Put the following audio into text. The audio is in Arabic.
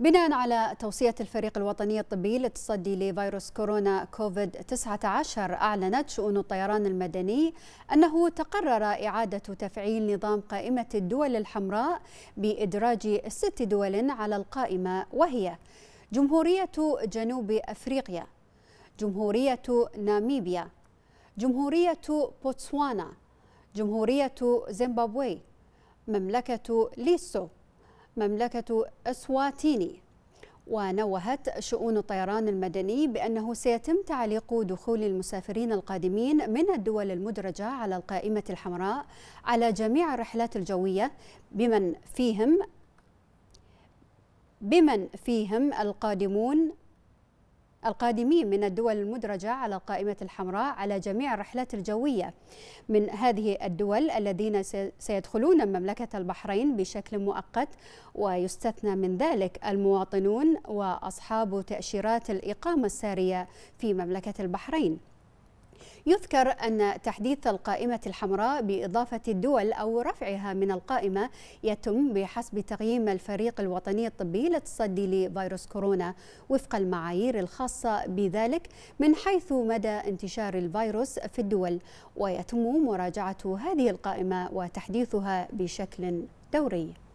بناء على توصية الفريق الوطني الطبي للتصدي لفيروس كورونا كوفيد 19 أعلنت شؤون الطيران المدني أنه تقرر إعادة تفعيل نظام قائمة الدول الحمراء بإدراج ست دول على القائمة وهي جمهورية جنوب أفريقيا جمهورية ناميبيا جمهورية بوتسوانا جمهورية زيمبابوي مملكة ليسو مملكة أسواتيني ونوهت شؤون الطيران المدني بأنه سيتم تعليق دخول المسافرين القادمين من الدول المدرجة على القائمة الحمراء على جميع الرحلات الجوية بمن فيهم بمن فيهم القادمون القادمين من الدول المدرجة على القائمة الحمراء على جميع الرحلات الجوية من هذه الدول الذين سيدخلون مملكة البحرين بشكل مؤقت ويستثنى من ذلك المواطنون وأصحاب تأشيرات الإقامة السارية في مملكة البحرين يذكر أن تحديث القائمة الحمراء بإضافة الدول أو رفعها من القائمة يتم بحسب تقييم الفريق الوطني الطبي للتصدي لفيروس كورونا وفق المعايير الخاصة بذلك من حيث مدى انتشار الفيروس في الدول ويتم مراجعة هذه القائمة وتحديثها بشكل دوري